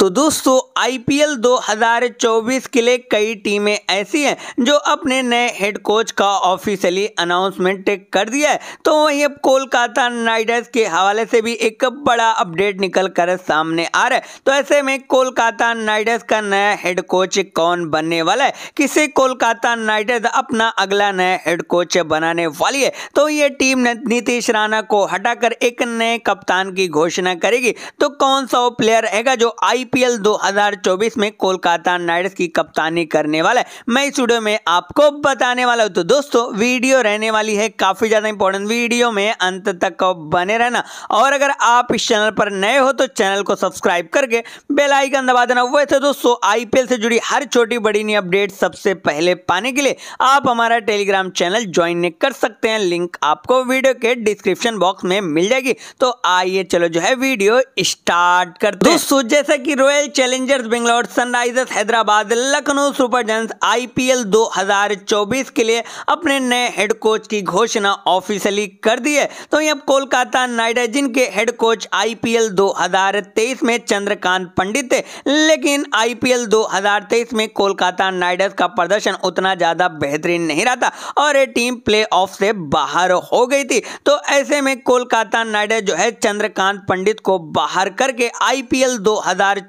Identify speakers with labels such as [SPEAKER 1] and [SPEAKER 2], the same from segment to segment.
[SPEAKER 1] तो दोस्तों आईपीएल 2024 के लिए कई टीमें ऐसी हैं जो अपने नए हेड कोच का ऑफिशियली अनाउंसमेंट कर दिया है तो वहीं अब कोलकाता नाइटर्स के हवाले से भी एक बड़ा अपडेट निकल कर सामने आ रहा है तो ऐसे में कोलकाता नाइटर्स का नया हेड कोच कौन बनने वाला है किसे कोलकाता नाइटर्स अपना अगला नया हेड कोच बनाने वाली है तो ये टीम नीतीश राणा को हटाकर एक नए कप्तान की घोषणा करेगी तो कौन सा वो प्लेयर रहेगा जो आई आईपीएल 2024 में कोलकाता नाइट्स की कप्तानी करने वाला है मैं इस वीडियो में आपको बताने वाला हूं तो दोस्तों वीडियो रहने वाली है काफ़ी ज़्यादा इंपॉर्टेंट वीडियो में अंत तक बने रहना और अगर आप इस चैनल पर नए हो तो चैनल को सब्सक्राइब करके बेलाइकन दबा देना वैसे तो दोस्तों आईपीएल से जुड़ी हर छोटी बड़ी नई अपडेट सबसे पहले पाने के लिए आप हमारा टेलीग्राम चैनल ज्वाइन कर सकते हैं लिंक आपको वीडियो के डिस्क्रिप्शन बॉक्स में मिल जाएगी तो आइए चलो जो है वीडियो स्टार्ट करते दोस्तों जैसा कि Royal Challengers Bangalore Sunrisers Hyderabad Lucknow Super Giants IPL 2024 के लिए अपने नए हेड कोच की घोषणा ऑफिशियली कर दी है तो अब कोलकाता नाइट राइडर्स के हेड कोच आईपीएल 2023 में चंद्रकांत पंडित थे लेकिन आईपीएल 2023 में कोलकाता नाइट का प्रदर्शन उतना ज़्यादा बेहतरीन नहीं रहा था और ये टीम प्ले से बाहर हो गई थी तो ऐसे में कोलकाता नाइट जो है चंद्रकांत पंडित को बाहर करके आईपीएल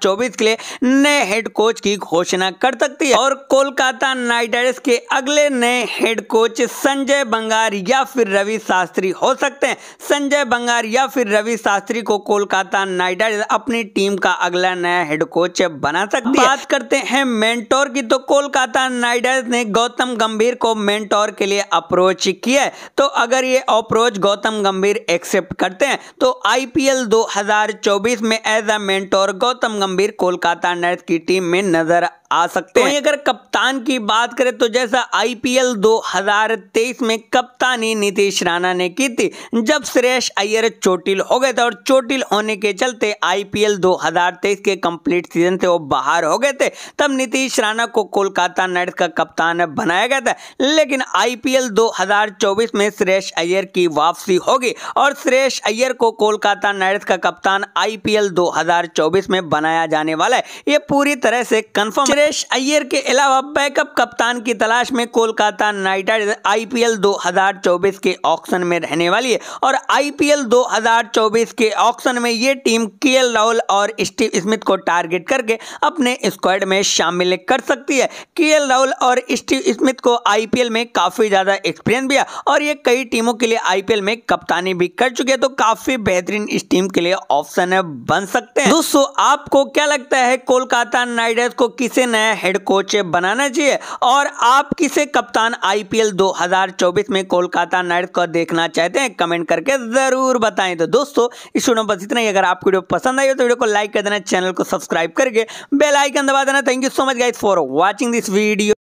[SPEAKER 1] 2024 के लिए नए हेड कोच की घोषणा कर सकती है और कोलकाता नाइट राइडर्स के अगले नए हेड कोच संजय बंगार या फिर रवि शास्त्री हो सकते हैं संजय बंगार या फिर रवि शास्त्री को कोलकाता नाइट राइडर्स अपनी टीम का अगला नया हेड कोच बना सकती है बात करते हैं मेंटोर की तो कोलकाता नाइट राइडर्स ने गौतम गंभीर को मेंटोर के लिए अप्रोच किया है तो अगर ये अप्रोच गौतम गंभीर एक्सेप्ट करते हैं तो आईपीएल 2024 में एज अ मेंटोर गौतम गंभीर गंभीर कोलकाता नाइट की टीम में नजर आ सकते तो हैं तो अगर कप्तान की बात करें तो जैसा आईपीएल 2023 में कप्तानी नीतीश राणा ने की थी जब श्रेयस अय्यर चोटिल हो गए थे और चोटिल होने के चलते आईपीएल 2023 के कंप्लीट सीजन से वो बाहर हो गए थे तब नीतीश राणा को कोलकाता नाइट का कप्तान बनाया गया था लेकिन आईपीएल 2024 में श्रेयस अय्यर की वापसी होगी और श्रेयस अय्यर को कोलकाता नाइट का कप्तान आई पी में बनाया बनाया जाने वाला है ये पूरी तरह से कंफर्म सुरेश अय्यर के अलावा बैकअप कप्तान की तलाश में कोलकाता नाइट राइडर्स आईपीएल 2024 के ऑक्शन में रहने वाली है और आईपीएल 2024 के ऑक्शन में ये टीम के राहुल और स्टीव स्मिथ को टारगेट करके अपने स्क्वाड में शामिल कर सकती है के राहुल और स्टीव स्मिथ को आईपीएल में काफ़ी ज़्यादा एक्सपीरियंस भी है और ये कई टीमों के लिए आईपीएल में कप्तानी भी कर चुके हैं तो काफ़ी बेहतरीन इस टीम के लिए ऑप्शन बन सकते हैं दोस्तों आपको क्या लगता है कोलकाता नाइट राइडर्स को किसे नया हेड कोच बनाना चाहिए और आप किसे कप्तान आईपीएल 2024 में कोलकाता नाइट को देखना चाहते हैं कमेंट करके जरूर बताएं तो दोस्तों इस वीडियो में बस इतना ही अगर आपको वीडियो पसंद आई हो तो वीडियो को लाइक कर देना चैनल को सब्सक्राइब करके बेलाइकन दबा देना thank you so much guys for watching this video